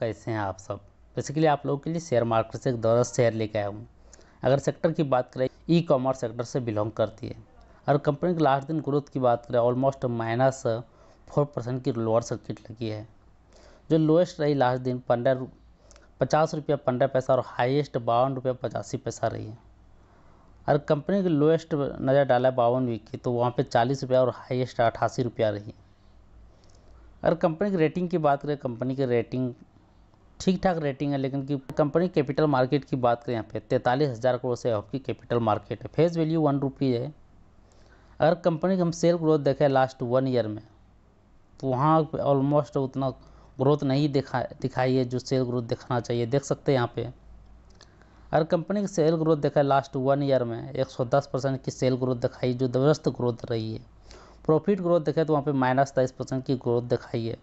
कैसे हैं आप सब बेसिकली आप लोगों के लिए शेयर मार्केट से एक दौरा शेयर लेके आया हूँ अगर सेक्टर की बात करें ई कॉमर्स सेक्टर से बिलोंग करती है और कंपनी की लास्ट दिन ग्रोथ की बात करें ऑलमोस्ट माइनस फोर परसेंट की लोअर सर्किट लगी है जो लोएस्ट रही लास्ट दिन पंद्रह पचास रुपया पंद्रह पैसा और हाइएस्ट बावन रुपया पचासी पैसा रही है और कंपनी की लोएस्ट नज़र डाला बावन वीक की तो वहाँ पर चालीस रुपया और हाइएस्ट अठासी रुपया रही अगर कंपनी की रेटिंग की बात करें कंपनी की रेटिंग ठीक ठाक रेटिंग है लेकिन कि कंपनी कैपिटल मार्केट की बात करें यहाँ पे तैंतालीस हज़ार करोड़ से आपकी कैपिटल मार्केट है फेस वैल्यू वन रुपी है अगर कंपनी की हम सेल ग्रोथ देखें लास्ट वन ईयर में तो वहाँ ऑलमोस्ट उतना ग्रोथ नहीं दिखा दिखाई है जो सेल ग्रोथ दिखाना चाहिए देख सकते हैं यहाँ पे अगर कंपनी की सेल ग्रोथ देखा लास्ट वन ईयर में एक परसेंट की सेल ग्रोथ दिखाई जो जबरदस्त ग्रोथ रही है प्रॉफिट ग्रोथ देखें तो वहाँ पर माइनस तेईस परसेंट की ग्रोथ दिखाई है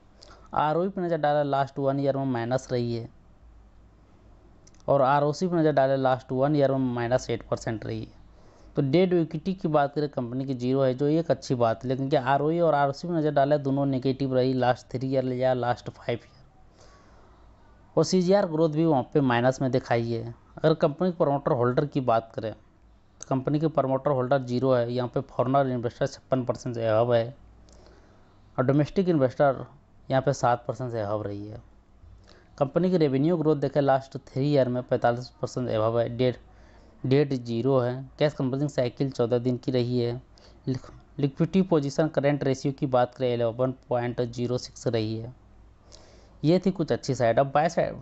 आर ओ पर नज़र डाला लास्ट वन ईयर में माइनस रही है और आर ओ सी पर नज़र डाला लास्ट वन ईयर में माइनस एट परसेंट रही है तो डेड इक्विटी की बात करें कंपनी की जीरो है जो एक अच्छी बात है लेकिन क्या आर ओ और आर ओ सी पर नज़र डाला दोनों नेगेटिव रही लास्ट थ्री ईयर या लास्ट फाइव ईयर और सी जी आर ग्रोथ भी वहाँ पर माइनस में दिखाई है अगर कंपनी के प्रमोटर होल्डर की बात करें तो कंपनी के प्रमोटर होल्डर जीरो है यहाँ पे फॉरनर इन्वेस्टर छप्पन परसेंट से अब है और डोमेस्टिक इन्वेस्टर यहाँ पे सात परसेंट से अभाव रही है कंपनी की रेवेन्यू ग्रोथ देखें लास्ट थ्री ईयर में पैंतालीस परसेंट अभाव है डेट डेट जीरो है कैश कंपनी साइकिल चौदह दिन की रही है लिक्विडिटी पोजीशन करेंट रेशियो की बात करें एलेवन पॉइंट जीरो सिक्स रही है ये थी कुछ अच्छी साइड अब बाय साइड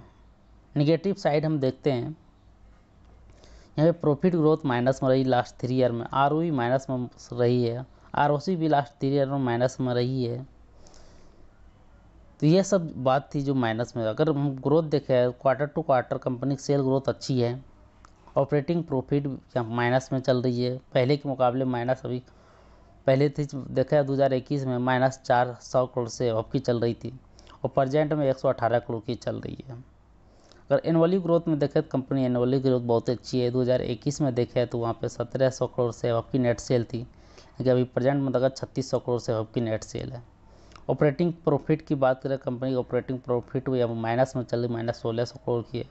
निगेटिव साइड हम देखते हैं यहाँ पे प्रॉफिट ग्रोथ माइनस में रही लास्ट थ्री ईयर में आर माइनस e में रही है आर भी लास्ट थ्री ईयर में माइनस में रही है तो यह सब बात थी जो माइनस में अगर हम ग्रोथ देखें क्वार्टर टू क्वार्टर कंपनी की सेल ग्रोथ अच्छी है ऑपरेटिंग प्रॉफिट माइनस में चल रही है पहले के मुकाबले माइनस अभी पहले थी देखा दो हज़ार इक्कीस में माइनस चार सौ करोड़ से आपकी चल रही थी और प्रजेंट में एक सौ अठारह करोड़ की चल रही है अगर एनुअली ग्रोथ में देखें तो कंपनी एनुअली ग्रोथ बहुत अच्छी है दो हज़ार इक्कीस में देखे तो वहाँ पर सत्रह सौ करोड़ से आपकी नेट सेल थी लेकिन अभी प्रजेंट में देखा छत्तीस सौ करोड़ से आपकी नेट सेल है ऑपरेटिंग प्रॉफिट की बात करें कंपनी ऑपरेटिंग प्रॉफिट हुई अब माइनस में चल रही माइनस सोलह सौ करोड़ की है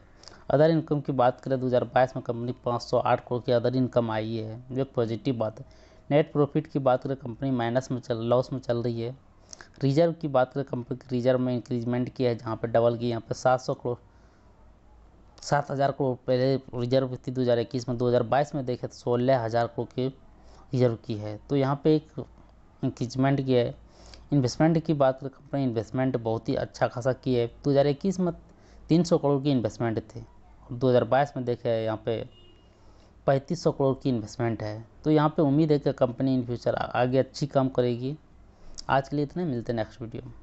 अदर इनकम की बात करें 2022 में कंपनी 508 करोड़ की अदर इनकम आई है जो एक पॉजिटिव बात है नेट प्रॉफिट की बात करें कंपनी माइनस में चल लॉस में चल रही है रिजर्व की बात करें कंपनी की रिजर्व में इंक्रीजमेंट किया है जहाँ पर डबल की यहाँ पर सात सौ करोड़ सात हज़ार करोड़ पहले रिजर्व थी 2021 में 2022 में देखें तो सोलह हज़ार करोड़ की रिजर्व की है तो यहाँ पे एक इंक्रीजमेंट किया है इन्वेस्टमेंट की बात करें कंपनी इन्वेस्टमेंट बहुत ही अच्छा खासा की है दो हज़ार इक्कीस में तीन सौ करोड़ की इन्वेस्टमेंट थी और दो हज़ार बाईस में देखे यहाँ पे पैंतीस सौ करोड़ की इन्वेस्टमेंट है तो यहाँ पे उम्मीद है कि कंपनी इन फ्यूचर आगे अच्छी काम करेगी आज के लिए इतने मिलते हैं नेक्स्ट वीडियो में